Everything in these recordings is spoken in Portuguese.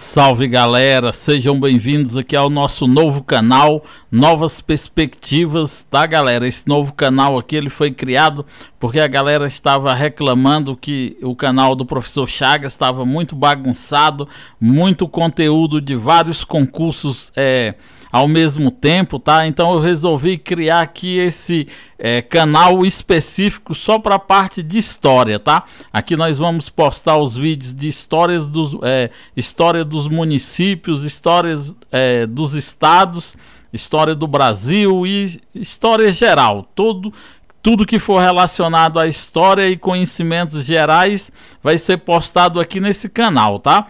Salve galera, sejam bem-vindos aqui ao nosso novo canal, Novas Perspectivas, tá galera? Esse novo canal aqui ele foi criado porque a galera estava reclamando que o canal do professor Chagas estava muito bagunçado, muito conteúdo de vários concursos é, ao mesmo tempo, tá? Então eu resolvi criar aqui esse é, canal específico só para a parte de história, tá? Aqui nós vamos postar os vídeos de histórias dos, é, história dos municípios, histórias é, dos estados, história do Brasil e história geral, todo tudo que for relacionado à história e conhecimentos gerais vai ser postado aqui nesse canal, tá?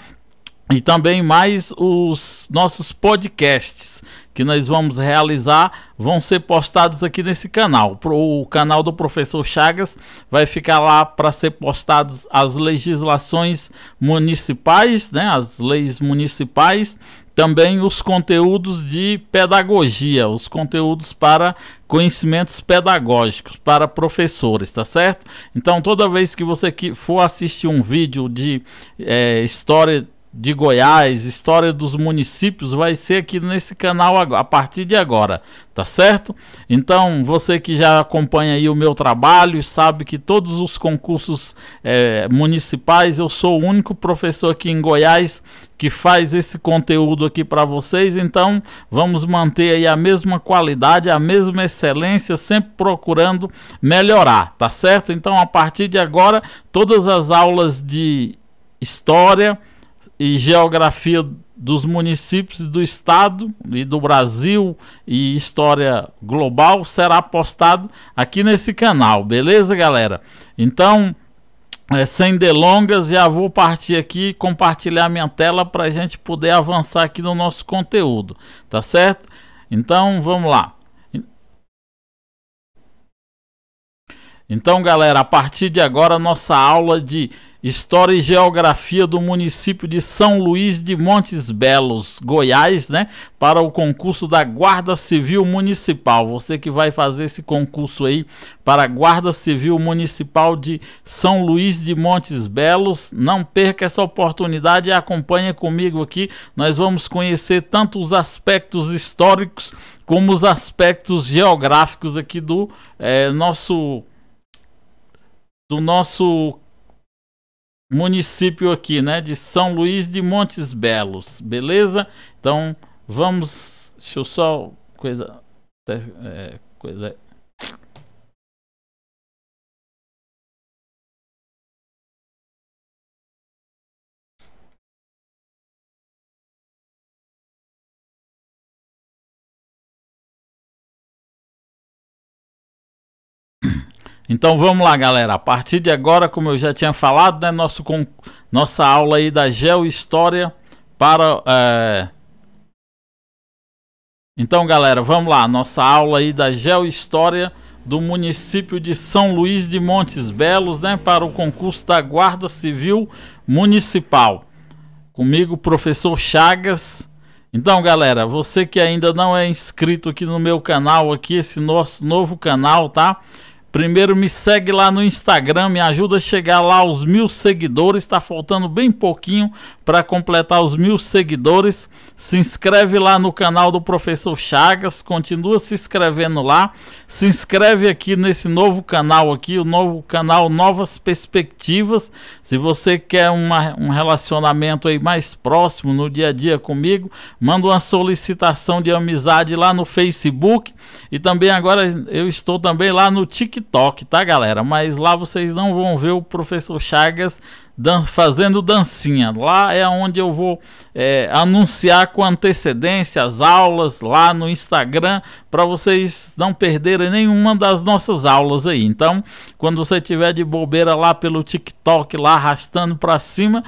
e também mais os nossos podcasts que nós vamos realizar vão ser postados aqui nesse canal. O canal do professor Chagas vai ficar lá para ser postados as legislações municipais, né, as leis municipais, também os conteúdos de pedagogia, os conteúdos para conhecimentos pedagógicos para professores, tá certo? Então, toda vez que você for assistir um vídeo de é, história de Goiás, história dos municípios, vai ser aqui nesse canal a partir de agora, tá certo? Então, você que já acompanha aí o meu trabalho, sabe que todos os concursos é, municipais, eu sou o único professor aqui em Goiás que faz esse conteúdo aqui para vocês, então vamos manter aí a mesma qualidade, a mesma excelência, sempre procurando melhorar, tá certo? Então, a partir de agora, todas as aulas de história, e geografia dos municípios do estado e do Brasil e história global será postado aqui nesse canal, beleza, galera? Então, é, sem delongas, já vou partir aqui e compartilhar minha tela para a gente poder avançar aqui no nosso conteúdo, tá certo? Então, vamos lá. Então, galera, a partir de agora, nossa aula de História e Geografia do município de São Luís de Montes Belos, Goiás, né? Para o concurso da Guarda Civil Municipal. Você que vai fazer esse concurso aí para a Guarda Civil Municipal de São Luís de Montes Belos, não perca essa oportunidade e acompanha comigo aqui. Nós vamos conhecer tanto os aspectos históricos como os aspectos geográficos aqui do é, nosso do nosso município aqui, né? De São Luís de Montes Belos, beleza? Então vamos. Deixa eu só. Coisa. É, coisa Então vamos lá, galera. A partir de agora, como eu já tinha falado, né, nosso, nossa aula aí da geohistória para. É... Então, galera, vamos lá. Nossa aula aí da geohistória do município de São Luís de Montes Belos, né, para o concurso da Guarda Civil Municipal. Comigo, professor Chagas. Então, galera, você que ainda não é inscrito aqui no meu canal, aqui esse nosso novo canal, tá? Primeiro me segue lá no Instagram, me ajuda a chegar lá aos mil seguidores, está faltando bem pouquinho para completar os mil seguidores. Se inscreve lá no canal do Professor Chagas, continua se inscrevendo lá. Se inscreve aqui nesse novo canal aqui, o novo canal Novas Perspectivas. Se você quer uma, um relacionamento aí mais próximo no dia a dia comigo, manda uma solicitação de amizade lá no Facebook e também agora eu estou também lá no TikTok, tá galera? Mas lá vocês não vão ver o Professor Chagas dan fazendo dancinha. Lá é onde eu vou é, anunciar com antecedência as aulas lá no Instagram para vocês não perderem nenhuma das nossas aulas aí. Então, quando você tiver de bobeira lá pelo TikTok lá arrastando para cima,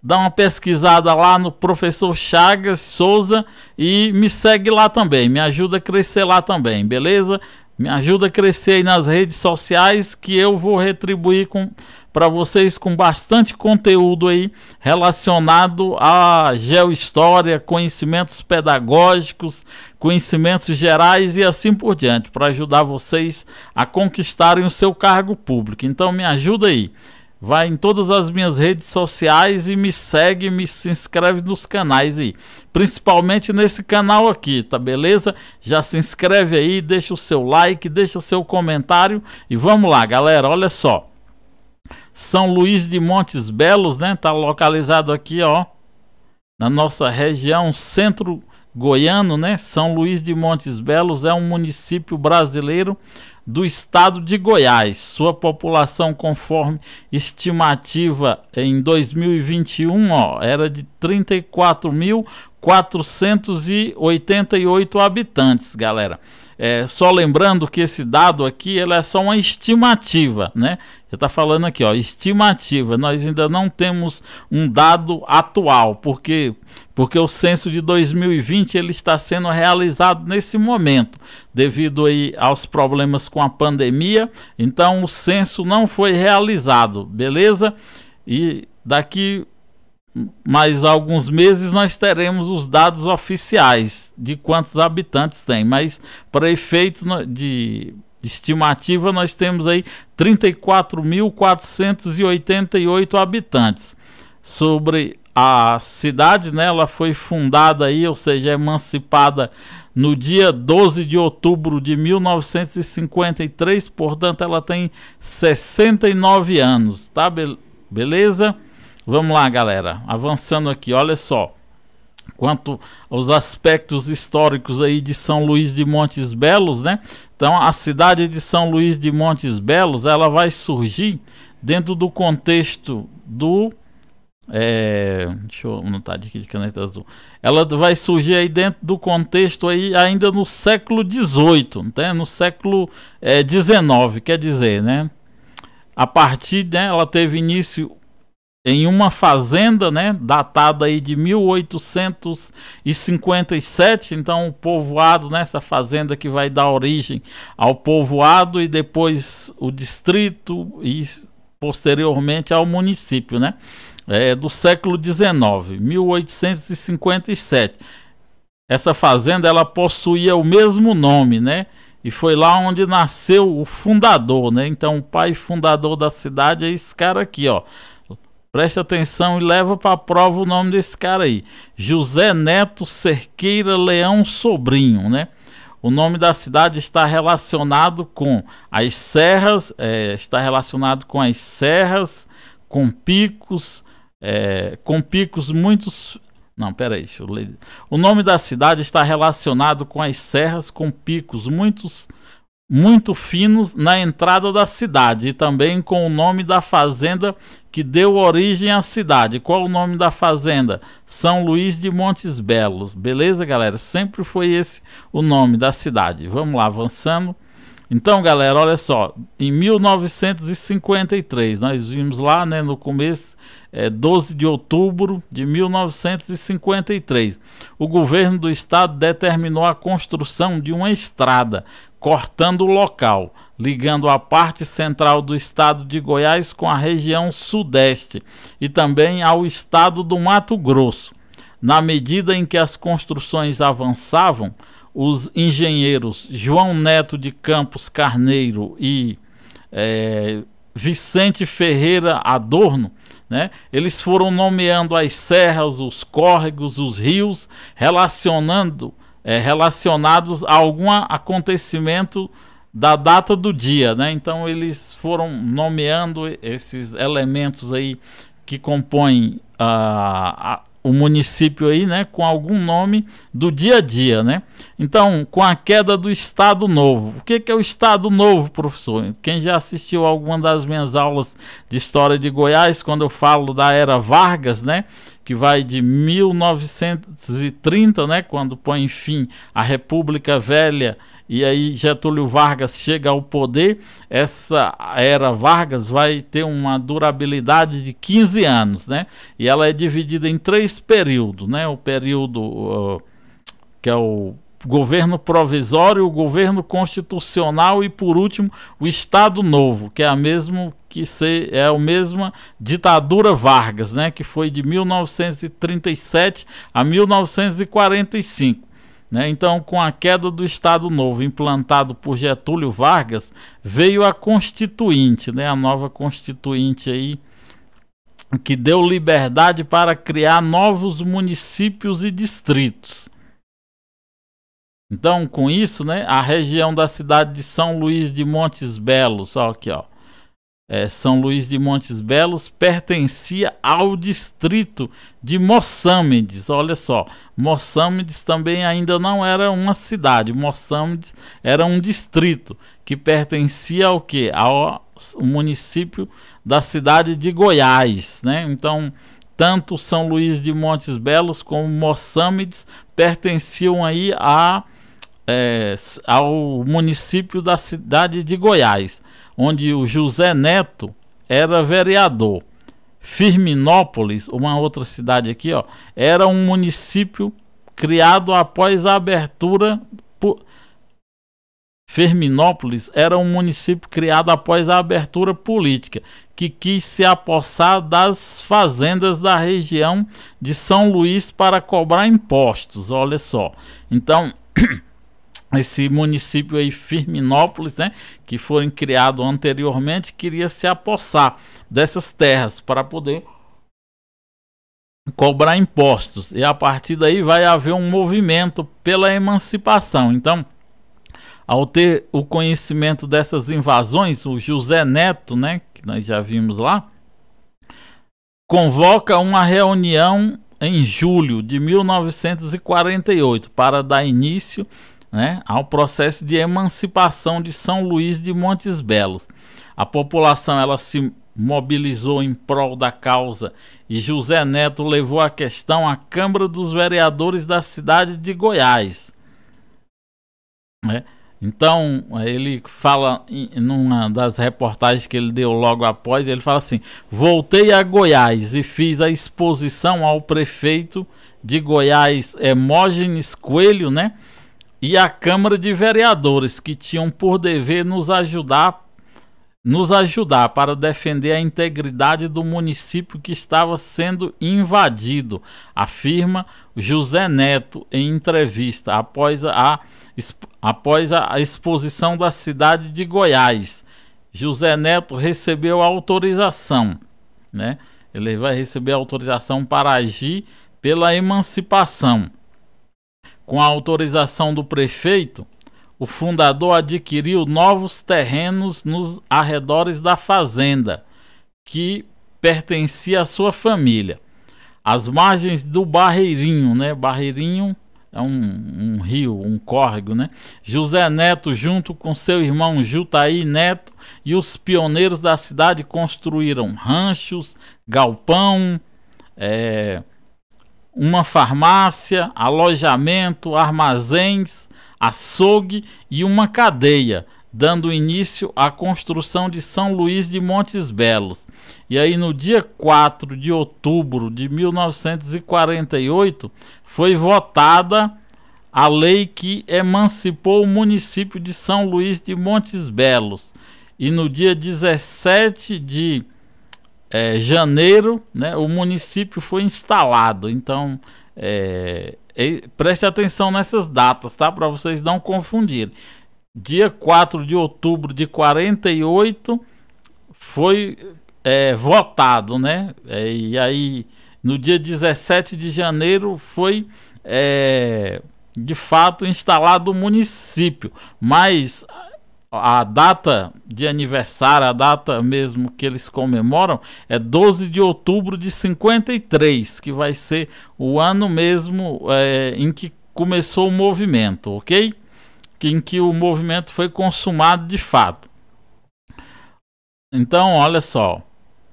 dá uma pesquisada lá no professor Chagas Souza e me segue lá também, me ajuda a crescer lá também, beleza? Me ajuda a crescer aí nas redes sociais que eu vou retribuir com para vocês com bastante conteúdo aí relacionado à geohistória, conhecimentos pedagógicos, conhecimentos gerais e assim por diante, para ajudar vocês a conquistarem o seu cargo público. Então me ajuda aí. Vai em todas as minhas redes sociais e me segue, me se inscreve nos canais aí, principalmente nesse canal aqui, tá beleza? Já se inscreve aí, deixa o seu like, deixa o seu comentário e vamos lá, galera, olha só. São Luís de Montes Belos, né? Tá localizado aqui, ó, na nossa região centro goiano, né? São Luís de Montes Belos é um município brasileiro do estado de Goiás. Sua população, conforme estimativa em 2021, ó, era de 34.488 habitantes, galera. É, só lembrando que esse dado aqui ela é só uma estimativa, né? Já está falando aqui, ó, estimativa. Nós ainda não temos um dado atual, porque porque o censo de 2020 ele está sendo realizado nesse momento, devido aí aos problemas com a pandemia. Então o censo não foi realizado, beleza? E daqui mas há alguns meses nós teremos os dados oficiais de quantos habitantes tem, mas para efeito de estimativa nós temos aí 34.488 habitantes. Sobre a cidade, né, ela foi fundada aí, ou seja, emancipada no dia 12 de outubro de 1953, portanto ela tem 69 anos, tá? Be beleza? Vamos lá, galera. Avançando aqui, olha só. Quanto aos aspectos históricos aí de São Luís de Montes Belos, né? Então, a cidade de São Luís de Montes Belos, ela vai surgir dentro do contexto do é, deixa eu anotar aqui de caneta azul. Ela vai surgir aí dentro do contexto aí ainda no século XVIII, né? no século XIX, é, quer dizer, né? A partir, né, ela teve início em uma fazenda, né, datada aí de 1857, então o povoado, né, essa fazenda que vai dar origem ao povoado e depois o distrito e posteriormente ao município, né, é, do século XIX, 1857. Essa fazenda ela possuía o mesmo nome, né, e foi lá onde nasceu o fundador, né, então o pai fundador da cidade é esse cara aqui, ó, Preste atenção e leva para a prova o nome desse cara aí. José Neto Cerqueira Leão Sobrinho, né? O nome da cidade está relacionado com as serras, é, está relacionado com as serras, com picos, é, com picos muitos. Não, peraí, deixa eu ler. O nome da cidade está relacionado com as serras, com picos muitos muito finos na entrada da cidade e também com o nome da fazenda que deu origem à cidade. Qual o nome da fazenda? São Luís de Montes Belos. Beleza, galera? Sempre foi esse o nome da cidade. Vamos lá, avançando. Então, galera, olha só, em 1953, nós vimos lá né, no começo, é, 12 de outubro de 1953, o governo do estado determinou a construção de uma estrada cortando o local, ligando a parte central do estado de Goiás com a região sudeste e também ao estado do Mato Grosso. Na medida em que as construções avançavam, os engenheiros João Neto de Campos Carneiro e é, Vicente Ferreira Adorno né? Eles foram nomeando as serras, os córregos, os rios, relacionando é, relacionados a algum acontecimento da data do dia, né? Então eles foram nomeando esses elementos aí que compõem ah, a, o município aí, né? Com algum nome do dia a dia, né? Então, com a queda do Estado Novo. O que, que é o Estado Novo, professor? Quem já assistiu a alguma das minhas aulas de História de Goiás, quando eu falo da Era Vargas, né? que vai de 1930, né, quando põe fim a República Velha e aí Getúlio Vargas chega ao poder, essa era Vargas vai ter uma durabilidade de 15 anos, né? E ela é dividida em três períodos, né? O período uh, que é o governo provisório, o governo constitucional e por último o Estado Novo, que é a mesmo que se, é a mesma ditadura Vargas, né, que foi de 1937 a 1945. Né? Então, com a queda do Estado Novo implantado por Getúlio Vargas, veio a Constituinte, né? a nova Constituinte aí, que deu liberdade para criar novos municípios e distritos. Então, com isso, né, a região da cidade de São Luís de Montes Belos, ó, aqui, ó, é, São Luís de Montes Belos pertencia ao distrito de Moçâmedes Olha só, Moçâmedes também ainda não era uma cidade, Moçâmedes era um distrito que pertencia ao que? Ao município da cidade de Goiás, né? Então, tanto São Luís de Montes Belos como Moçâmedes pertenciam aí a é, ao município da cidade de Goiás, onde o José Neto era vereador. Firminópolis, uma outra cidade aqui, ó, era um município criado após a abertura por... era um município criado após a abertura política, que quis se apossar das fazendas da região de São Luís para cobrar impostos. Olha só. Então, esse município aí, Firminópolis, né, que foram criados anteriormente, queria se apossar dessas terras para poder cobrar impostos. E a partir daí vai haver um movimento pela emancipação. Então, ao ter o conhecimento dessas invasões, o José Neto, né, que nós já vimos lá, convoca uma reunião em julho de 1948 para dar início né, ao processo de emancipação de São Luís de Montes Belos. A população ela se mobilizou em prol da causa e José Neto levou a questão à Câmara dos Vereadores da cidade de Goiás. Né? Então, ele fala, em uma das reportagens que ele deu logo após, ele fala assim: Voltei a Goiás e fiz a exposição ao prefeito de Goiás, Hermógenes Coelho, né? e a Câmara de Vereadores, que tinham por dever nos ajudar nos ajudar para defender a integridade do município que estava sendo invadido, afirma José Neto em entrevista após a, após a exposição da cidade de Goiás. José Neto recebeu autorização, né? Ele vai receber autorização para agir pela emancipação. Com a autorização do prefeito, o fundador adquiriu novos terrenos nos arredores da fazenda, que pertencia à sua família. As margens do Barreirinho, né? Barreirinho é um, um, rio, um córrego, né? José Neto, junto com seu irmão Jutaí Neto e os pioneiros da cidade, construíram ranchos, galpão, é, uma farmácia, alojamento, armazéns, açougue e uma cadeia, dando início à construção de São Luís de Montes Belos. E aí, no dia 4 de outubro de 1948, foi votada a lei que emancipou o município de São Luís de Montes Belos. E no dia 17 de é, janeiro, né, o município foi instalado. Então, é, é, preste atenção nessas datas, tá? Para vocês não confundirem. Dia 4 de outubro de 48 foi é, votado, né? É, e aí, no dia 17 de janeiro foi é, de fato instalado o município. Mas a data de aniversário, a data mesmo que eles comemoram, é 12 de outubro de 53, que vai ser o ano mesmo é, em que começou o movimento, ok? Em que o movimento foi consumado de fato. Então, olha só,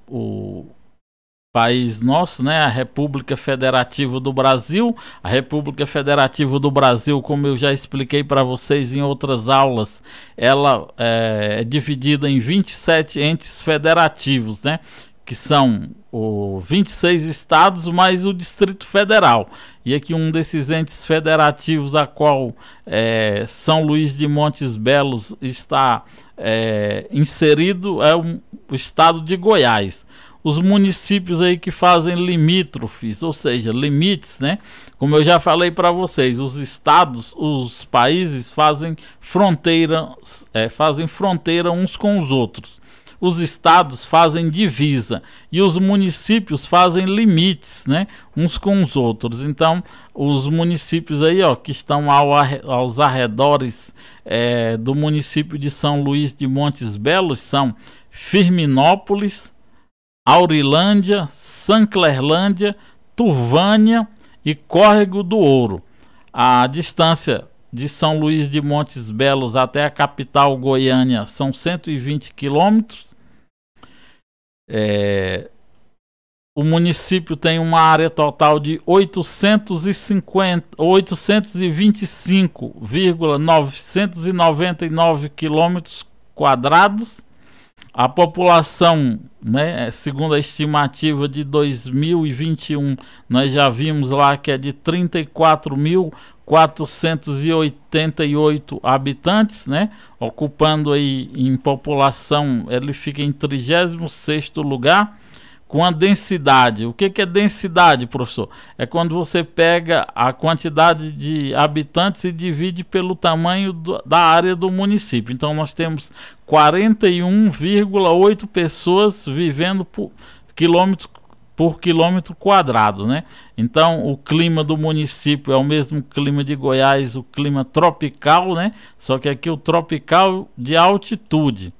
o, país nosso, né? A República Federativa do Brasil. A República Federativa do Brasil, como eu já expliquei para vocês em outras aulas, ela é, é dividida em 27 entes federativos, né? Que são o 26 estados mais o Distrito Federal. E aqui um desses entes federativos a qual é, São Luís de Montes Belos está é, inserido é o estado de Goiás os municípios aí que fazem limítrofes, ou seja, limites, né? Como eu já falei para vocês, os estados, os países fazem fronteira, é, fazem fronteira uns com os outros. Os estados fazem divisa e os municípios fazem limites, né? Uns com os outros. Então, os municípios aí, ó, que estão ao, aos arredores é, do município de São Luís de Montes Belos são Firminópolis, Aurilândia, Sanclerlândia, Turvânia e Córrego do Ouro. A distância de São Luís de Montes Belos até a capital Goiânia são 120 quilômetros. É... O município tem uma área total de 825,999 quilômetros quadrados a população, né, segundo a estimativa de 2021, nós já vimos lá que é de 34.488 habitantes, né, ocupando aí em população, ele fica em 36º lugar com a densidade. O que, que é densidade, professor? É quando você pega a quantidade de habitantes e divide pelo tamanho do, da área do município. Então nós temos 41,8 pessoas vivendo por quilômetro por quilômetro quadrado, né? Então, o clima do município é o mesmo clima de Goiás, o clima tropical, né? Só que aqui o tropical de altitude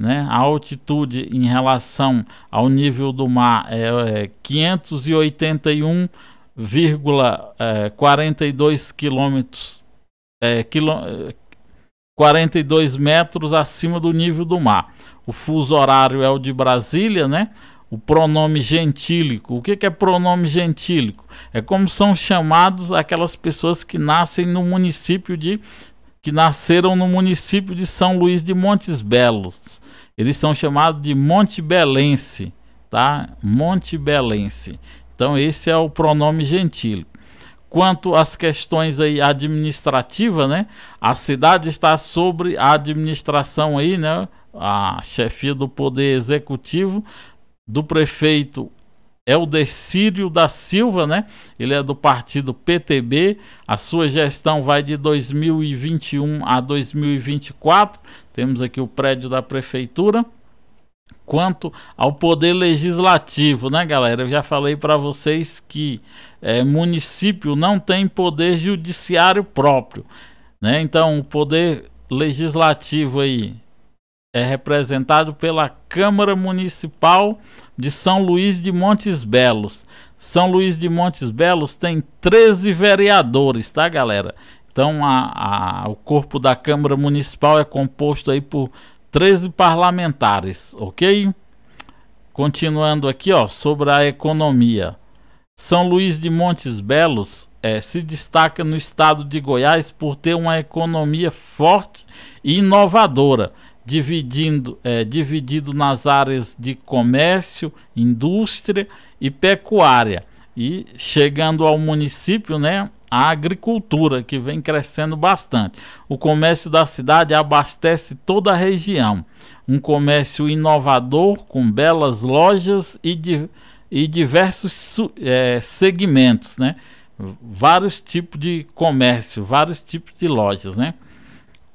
né? A altitude em relação ao nível do mar é 581,42 é eh, quilômetros, é, quilô, 42 eh, metros acima do nível do mar. O fuso horário é o de Brasília, né? o pronome gentílico. O que, é pronome gentílico? É como são chamados aquelas pessoas que nascem no município de que nasceram no município de São Luís de Montes Belos. Eles são chamados de montebelense, tá? Montebelense. Então esse é o pronome gentil. Quanto às questões aí administrativas, né? A cidade está sobre a administração aí, né? A chefia do poder executivo do prefeito é o Decírio da Silva, né? Ele é do partido PTB. A sua gestão vai de 2021 a 2024, temos aqui o prédio da prefeitura. Quanto ao poder legislativo, né, galera? Eu já falei para vocês que é, município não tem poder judiciário próprio, né? Então, o poder legislativo aí é representado pela Câmara Municipal de São Luís de Montes Belos. São Luís de Montes Belos tem 13 vereadores, tá, galera? Então, a, a, o corpo da Câmara Municipal é composto aí por 13 parlamentares, ok? Continuando aqui, ó, sobre a economia. São Luís de Montes Belos é, se destaca no estado de Goiás por ter uma economia forte e inovadora, dividindo, é, dividido nas áreas de comércio, indústria e pecuária. E chegando ao município, né, a agricultura, que vem crescendo bastante. O comércio da cidade abastece toda a região. Um comércio inovador, com belas lojas e, di e diversos é, segmentos, né? Vários tipos de comércio, vários tipos de lojas, né?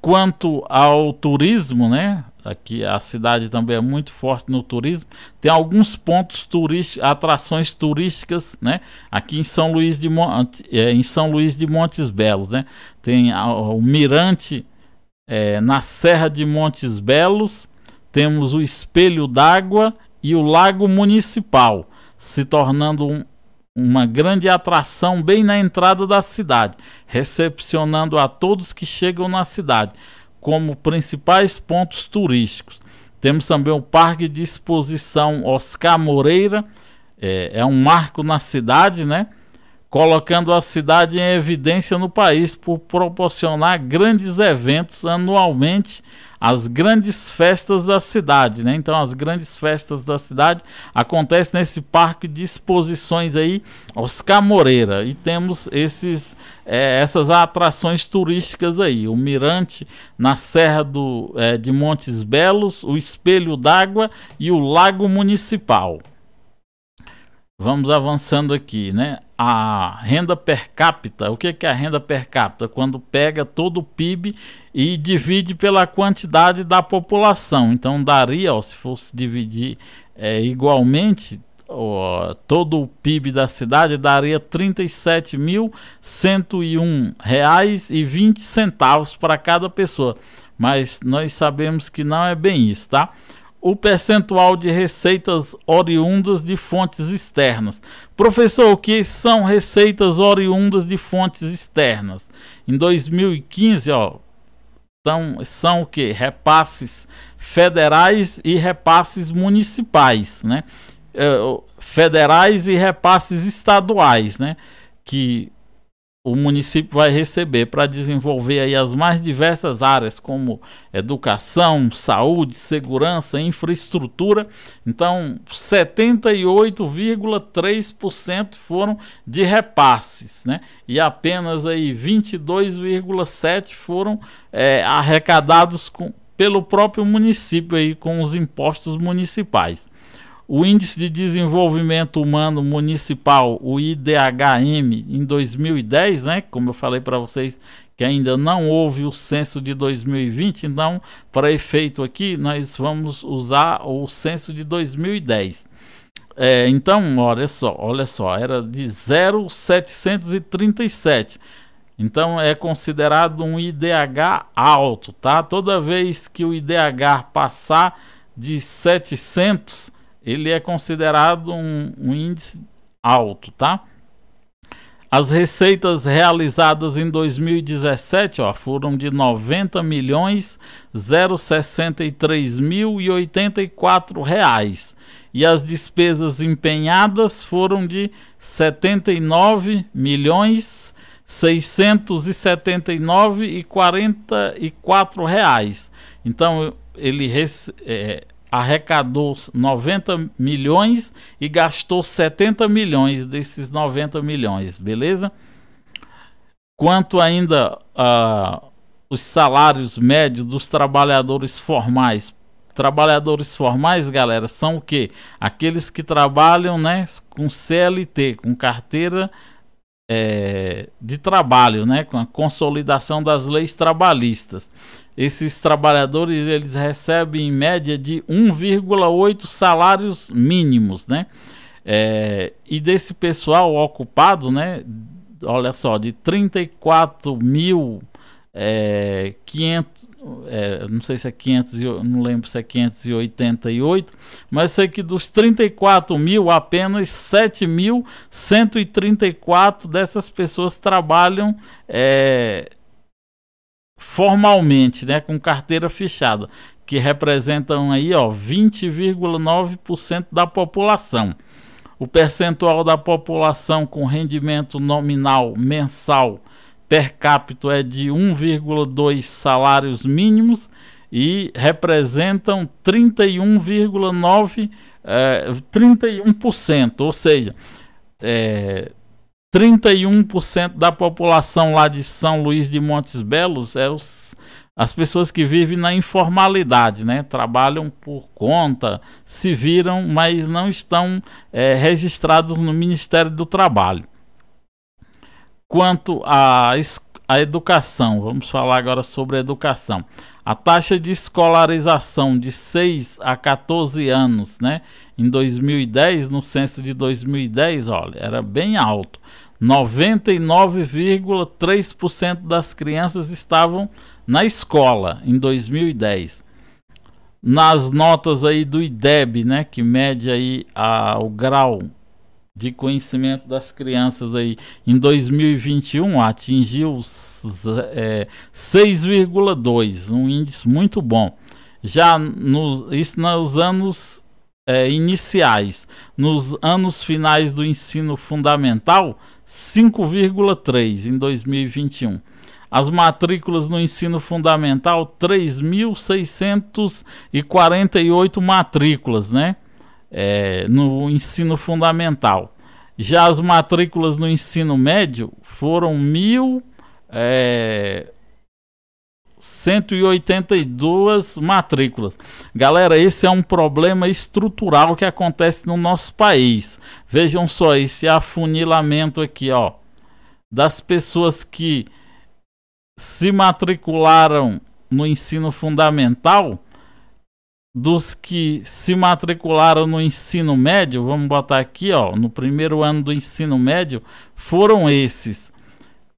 Quanto ao turismo, né? Aqui a cidade também é muito forte no turismo. Tem alguns pontos turísticos, atrações turísticas, né? Aqui em São Luís de Monte, é, em São Luís de Montes Belos, né? Tem a, o Mirante é, na Serra de Montes Belos. Temos o Espelho d'Água e o Lago Municipal, se tornando um, uma grande atração bem na entrada da cidade, recepcionando a todos que chegam na cidade como principais pontos turísticos. Temos também o Parque de Exposição Oscar Moreira, é, é um marco na cidade, né? colocando a cidade em evidência no país por proporcionar grandes eventos anualmente as grandes festas da cidade, né? Então as grandes festas da cidade acontecem nesse parque de exposições aí, Oscar Moreira, e temos esses é, essas atrações turísticas aí, o Mirante na Serra do, é, de Montes Belos, o Espelho d'Água e o Lago Municipal. Vamos avançando aqui, né? A renda per capita, o que é, é a renda per capita? Quando pega todo o PIB e divide pela quantidade da população. Então daria, ó, se fosse dividir é, igualmente ó, todo o PIB da cidade, daria R$ 37.101,20 para cada pessoa. Mas nós sabemos que não é bem isso, tá? o percentual de receitas oriundas de fontes externas. Professor, o que são receitas oriundas de fontes externas? Em 2015, ó, são, são o que? Repasses federais e repasses municipais, né? É, federais e repasses estaduais, né? Que o município vai receber para desenvolver aí as mais diversas áreas, como educação, saúde, segurança, infraestrutura. Então, 78,3% foram de repasses, né? E apenas aí 22,7 foram é, arrecadados com, pelo próprio município aí com os impostos municipais. O Índice de Desenvolvimento Humano Municipal, o IDHM, em 2010, né? Como eu falei para vocês que ainda não houve o censo de 2020, então, para efeito aqui, nós vamos usar o censo de 2010. É, então, olha só, olha só, era de 0,737. Então é considerado um IDH alto, tá? Toda vez que o IDH passar de 700, ele é considerado um, um índice alto, tá? As receitas realizadas em 2017 ó, foram de 90 milhões 063 mil e 84 reais. E as despesas empenhadas foram de 79 milhões 679 e 44 reais. Então ele é, arrecadou 90 milhões e gastou 70 milhões desses 90 milhões, beleza? Quanto ainda a uh, os salários médios dos trabalhadores formais. Trabalhadores formais, galera, são o que? Aqueles que trabalham, né, com CLT, com carteira é, de trabalho, né, com a consolidação das leis trabalhistas. Esses trabalhadores eles recebem em média de 1,8 salários mínimos, né? É, e desse pessoal ocupado, né? Olha só, de 34 mil é, 500, é, não sei se é 500, não lembro se é 588, mas sei que dos 34 mil, apenas 7.134 dessas pessoas trabalham é, formalmente, né, com carteira fechada, que representam aí, ó, 20,9% da população. O percentual da população com rendimento nominal mensal per capita é de 1,2 salários mínimos e representam 31,9 é, 31%, ou seja, é, eh, 31% da população lá de São Luís de Montes Belos é os, as pessoas que vivem na informalidade, né? Trabalham por conta, se viram, mas não estão é, registrados no Ministério do Trabalho. Quanto à a educação, vamos falar agora sobre a educação. A taxa de escolarização de 6 a 14 anos, né? Em 2010, no censo de 2010, olha, era bem alto. 99,3% das crianças estavam na escola em 2010. Nas notas aí do IDEB, né, que mede aí a, o grau de conhecimento das crianças aí em 2021 atingiu é, 6,2, um índice muito bom. Já nos, isso nos anos é, iniciais, nos anos finais do ensino fundamental, 5,3 em 2021. As matrículas no ensino fundamental, 3.648 matrículas, né? é, no ensino fundamental. Já as matrículas no ensino médio foram 1.182 é, matrículas. Galera, esse é um problema estrutural que acontece no nosso país. Vejam só esse afunilamento aqui, ó, das pessoas que se matricularam no ensino fundamental dos que se matricularam no ensino médio, vamos botar aqui, ó, no primeiro ano do ensino médio, foram esses.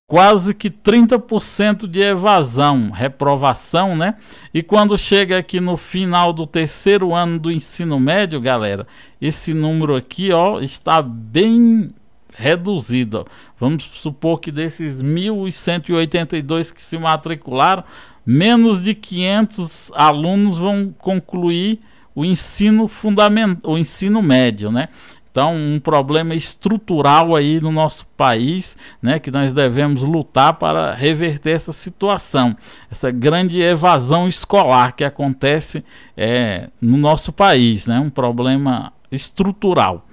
Quase que 30% de evasão, reprovação, né? E quando chega aqui no final do terceiro ano do ensino médio, galera, esse número aqui, ó, está bem reduzido. Vamos supor que desses 1.182 que se matricularam, menos de 500 alunos vão concluir o ensino fundamental, o ensino médio, né? Então, um problema estrutural aí no nosso país, né, que nós devemos lutar para reverter essa situação, essa grande evasão escolar que acontece é, no nosso país, né, um problema estrutural.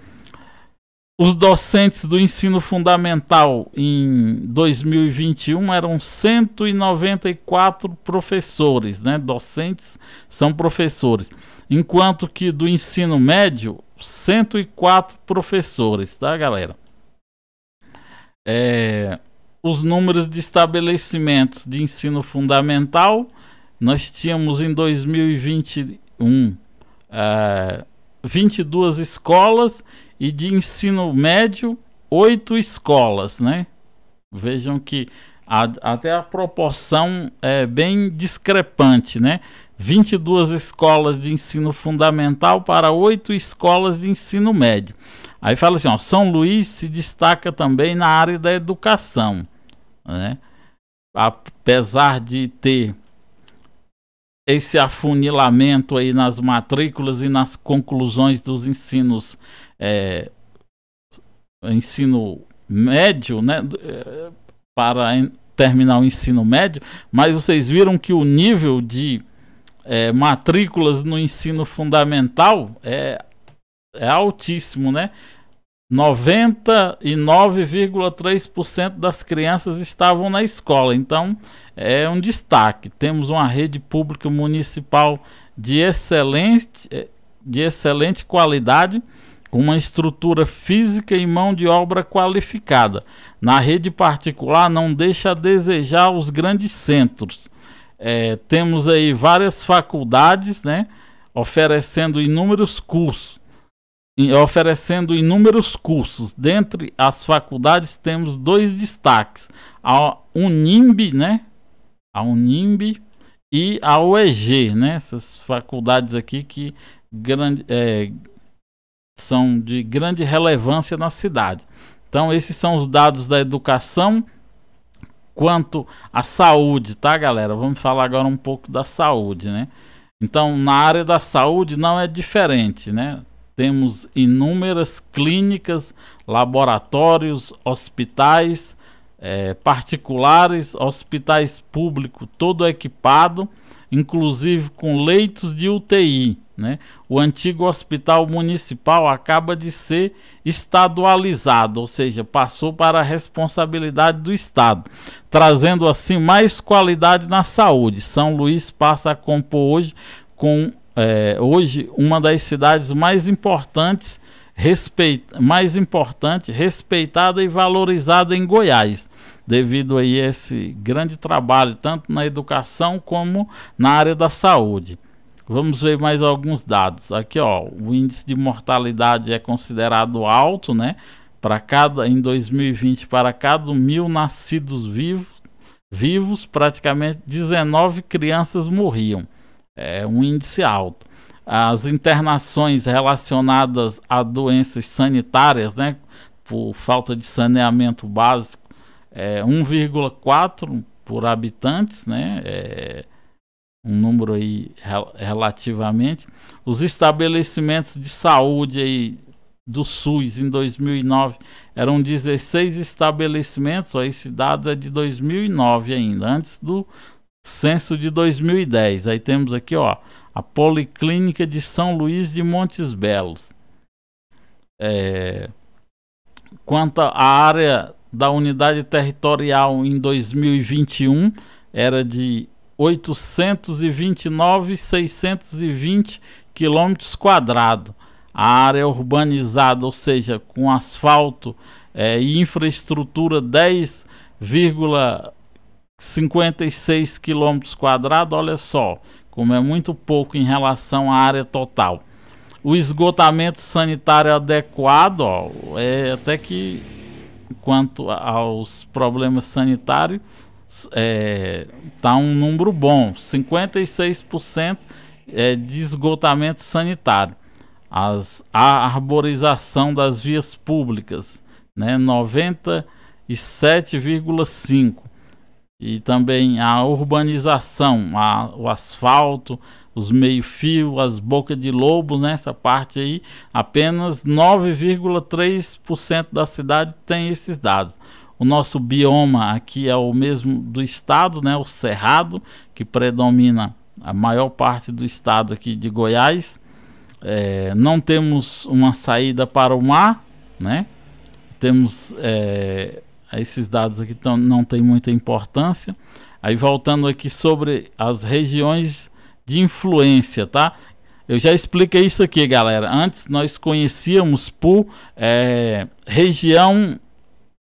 Os docentes do ensino fundamental em 2021 eram 194 professores, né? Docentes são professores, enquanto que do ensino médio 104 professores, tá, galera? É, os números de estabelecimentos de ensino fundamental nós tínhamos em 2021 é, 22 escolas e de ensino médio, oito escolas, né? Vejam que a, até a proporção é bem discrepante, né? 22 escolas de ensino fundamental para oito escolas de ensino médio. Aí fala assim, ó, São Luís se destaca também na área da educação, né? Apesar de ter esse afunilamento aí nas matrículas e nas conclusões dos ensinos é, ensino médio, né, é, para terminar o ensino médio, mas vocês viram que o nível de é, matrículas no ensino fundamental é, é altíssimo, né? 99,3% das crianças estavam na escola, então é um destaque. Temos uma rede pública municipal de excelente, é, de excelente qualidade com uma estrutura física e mão de obra qualificada. Na rede particular, não deixa a desejar os grandes centros. É, temos aí várias faculdades, né, oferecendo inúmeros cursos. Oferecendo inúmeros cursos. Dentre as faculdades temos dois destaques: a Unimb, né? A Unimb e a UEG, né? Essas faculdades aqui que grande, é, são de grande relevância na cidade. Então, esses são os dados da educação quanto à saúde, tá, galera? Vamos falar agora um pouco da saúde, né? Então, na área da saúde não é diferente, né? Temos inúmeras clínicas, laboratórios, hospitais é, particulares, hospitais públicos, todo equipado, inclusive com leitos de UTI. Né? O antigo hospital municipal acaba de ser estadualizado, ou seja, passou para a responsabilidade do Estado, trazendo assim mais qualidade na saúde. São Luís passa a compor hoje, com, é, hoje uma das cidades mais importantes, respeit, mais importante, respeitada e valorizada em Goiás devido a esse grande trabalho, tanto na educação como na área da saúde. Vamos ver mais alguns dados. Aqui, ó, o índice de mortalidade é considerado alto, né? Para cada em 2020, para cada mil nascidos vivos, vivos praticamente 19 crianças morriam. É um índice alto. As internações relacionadas a doenças sanitárias, né? Por falta de saneamento básico, é 1,4 por habitantes, né? É um número aí rel relativamente. Os estabelecimentos de saúde aí do SUS em 2009 eram 16 estabelecimentos, ó, esse dado é de 2009 ainda, antes do censo de 2010. Aí temos aqui, ó, a Policlínica de São Luís de Montes Belos. É... Quanto à área da unidade territorial em 2021, era de 829.620 quilômetros quadrados. A área é urbanizada, ou seja, com asfalto é, e infraestrutura 10,56 quilômetros quadrados, olha só, como é muito pouco em relação à área total. O esgotamento sanitário adequado, ó, é até que quanto aos problemas sanitários, é, tá um número bom, 56% é, de esgotamento sanitário. As, a arborização das vias públicas, né, 97,5%. E também a urbanização, a, o asfalto, os meio-fio, as bocas de lobo, nessa né, parte aí, apenas 9,3% da cidade tem esses dados. O nosso bioma aqui é o mesmo do estado, né? O cerrado que predomina a maior parte do estado aqui de Goiás. É, não temos uma saída para o mar, né? Temos é, esses dados aqui tão, não tem muita importância. Aí voltando aqui sobre as regiões de influência, tá? Eu já expliquei isso aqui, galera. Antes nós conhecíamos por é, região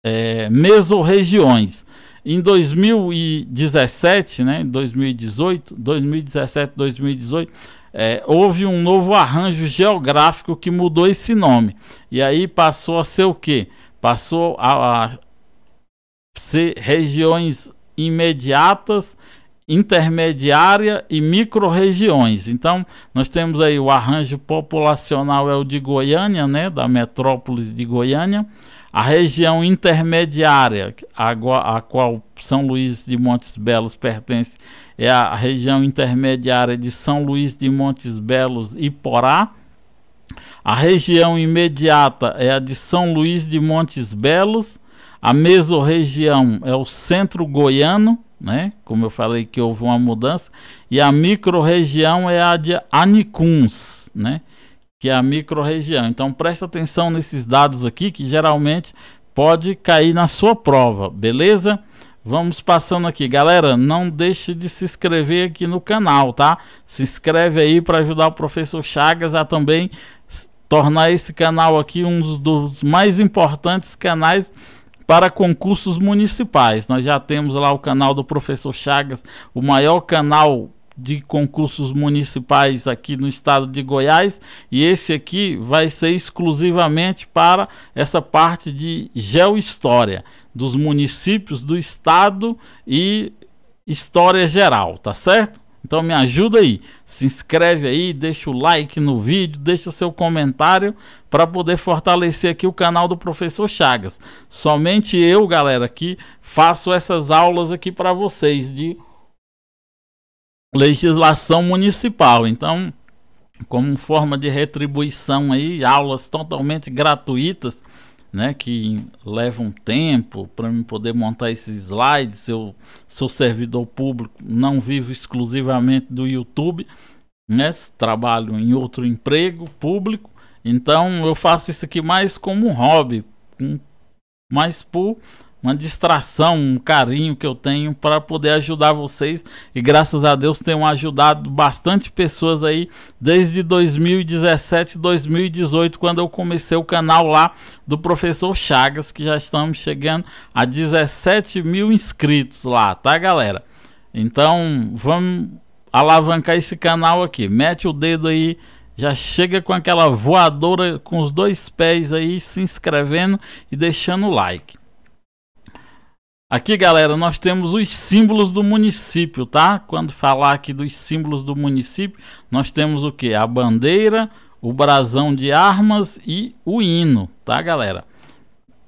é, mesorregiões. Em 2017, né, 2018, 2017, 2018, é, houve um novo arranjo geográfico que mudou esse nome. E aí passou a ser o quê? Passou a, a ser regiões imediatas, intermediária e microrregiões. Então, nós temos aí o arranjo populacional é o de Goiânia, né, da metrópole de Goiânia. A região intermediária, a, a qual São Luís de Montes Belos pertence, é a região intermediária de São Luís de Montes Belos e Porá. A região imediata é a de São Luís de Montes Belos. A mesorregião é o centro goiano, né? Como eu falei que houve uma mudança. E a microrregião é a de Anicuns, né? que é a microrregião. Então presta atenção nesses dados aqui que geralmente pode cair na sua prova, beleza? Vamos passando aqui, galera, não deixe de se inscrever aqui no canal, tá? Se inscreve aí para ajudar o professor Chagas a também tornar esse canal aqui um dos mais importantes canais para concursos municipais. Nós já temos lá o canal do professor Chagas, o maior canal de concursos municipais aqui no estado de Goiás e esse aqui vai ser exclusivamente para essa parte de geohistória dos municípios do estado e história geral, tá certo? Então me ajuda aí, se inscreve aí, deixa o like no vídeo, deixa seu comentário para poder fortalecer aqui o canal do professor Chagas. Somente eu, galera, que faço essas aulas aqui para vocês de legislação municipal. Então, como forma de retribuição aí, aulas totalmente gratuitas, né, que levam tempo para eu poder montar esses slides. Eu sou servidor público, não vivo exclusivamente do YouTube, né? Trabalho em outro emprego público, então eu faço isso aqui mais como um hobby, mais por uma distração, um carinho que eu tenho para poder ajudar vocês. E graças a Deus tenho ajudado bastante pessoas aí desde 2017, 2018, quando eu comecei o canal lá do professor Chagas, que já estamos chegando a 17 mil inscritos lá, tá galera? Então vamos alavancar esse canal aqui. Mete o dedo aí já chega com aquela voadora com os dois pés aí, se inscrevendo e deixando o like. Aqui, galera, nós temos os símbolos do município, tá? Quando falar aqui dos símbolos do município, nós temos o que? A bandeira, o brasão de armas e o hino, tá, galera?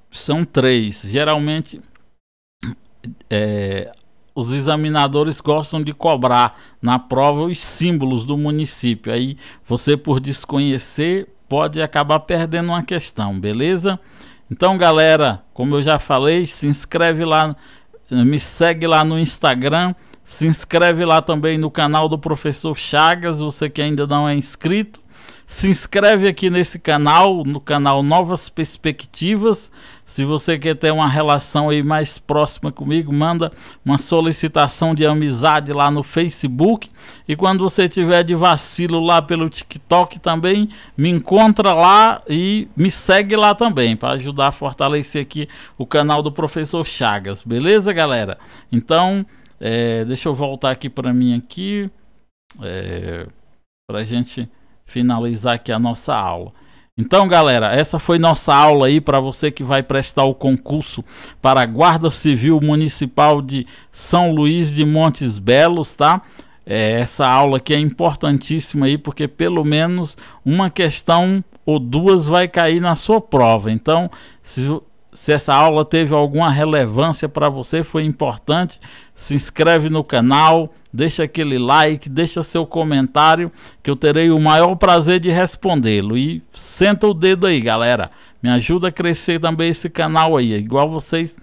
São três. Geralmente, é, os examinadores gostam de cobrar na prova os símbolos do município. Aí, você, por desconhecer, pode acabar perdendo uma questão, beleza? Beleza? Então, galera, como eu já falei, se inscreve lá, me segue lá no Instagram, se inscreve lá também no canal do Professor Chagas, você que ainda não é inscrito. Se inscreve aqui nesse canal, no canal Novas Perspectivas. Se você quer ter uma relação aí mais próxima comigo, manda uma solicitação de amizade lá no Facebook. E quando você tiver de vacilo lá pelo TikTok também, me encontra lá e me segue lá também para ajudar a fortalecer aqui o canal do professor Chagas, beleza, galera? Então, é, deixa eu voltar aqui para mim aqui é, para a gente finalizar aqui a nossa aula. Então, galera, essa foi nossa aula aí para você que vai prestar o concurso para a Guarda Civil Municipal de São Luís de Montes Belos, tá? É, essa aula aqui é importantíssima aí porque pelo menos uma questão ou duas vai cair na sua prova. Então, se se essa aula teve alguma relevância para você, foi importante, se inscreve no canal, deixa aquele like, deixa seu comentário, que eu terei o maior prazer de respondê-lo. E senta o dedo aí, galera. Me ajuda a crescer também esse canal aí, é igual vocês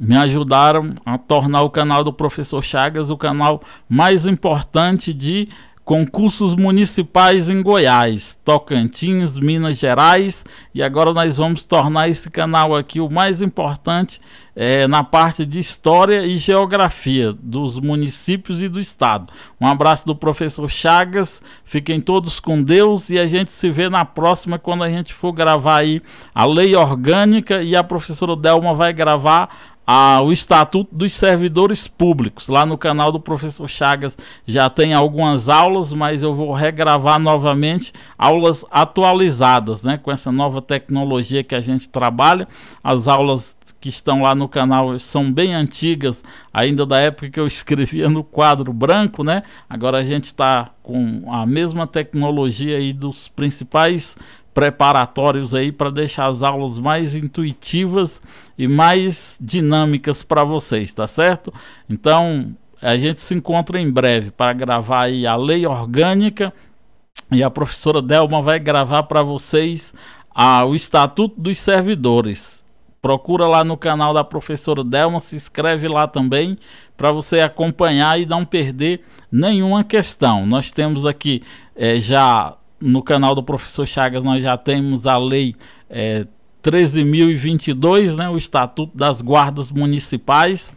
me ajudaram a tornar o canal do Professor Chagas o canal mais importante de concursos municipais em Goiás, Tocantins, Minas Gerais e agora nós vamos tornar esse canal aqui o mais importante é, na parte de história e geografia dos municípios e do estado. Um abraço do professor Chagas, fiquem todos com Deus e a gente se vê na próxima quando a gente for gravar aí a lei orgânica e a professora Delma vai gravar o Estatuto dos Servidores Públicos. Lá no canal do professor Chagas já tem algumas aulas, mas eu vou regravar novamente aulas atualizadas, né? Com essa nova tecnologia que a gente trabalha, as aulas que estão lá no canal são bem antigas, ainda da época que eu escrevia no quadro branco, né? Agora a gente está com a mesma tecnologia aí dos principais preparatórios aí para deixar as aulas mais intuitivas e mais dinâmicas para vocês, tá certo? Então, a gente se encontra em breve para gravar aí a lei orgânica e a professora Delma vai gravar para vocês a, o Estatuto dos Servidores. Procura lá no canal da professora Delma, se inscreve lá também para você acompanhar e não perder nenhuma questão. Nós temos aqui é, já no canal do professor Chagas nós já temos a lei é, 13.022, né, o Estatuto das Guardas Municipais.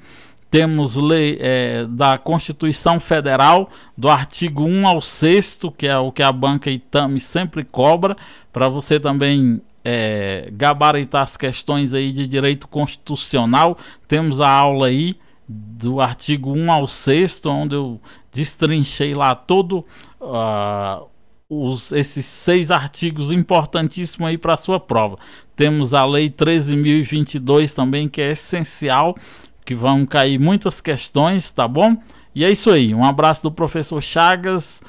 Temos lei é, da Constituição Federal, do artigo 1 ao 6, que é o que a banca Itami sempre cobra, para você também é, gabaritar as questões aí de direito constitucional. Temos a aula aí do artigo 1 ao 6, onde eu destrinchei lá todo uh, os, esses seis artigos importantíssimos aí para a sua prova. Temos a Lei 13.022 também, que é essencial, que vão cair muitas questões, tá bom? E é isso aí. Um abraço do professor Chagas.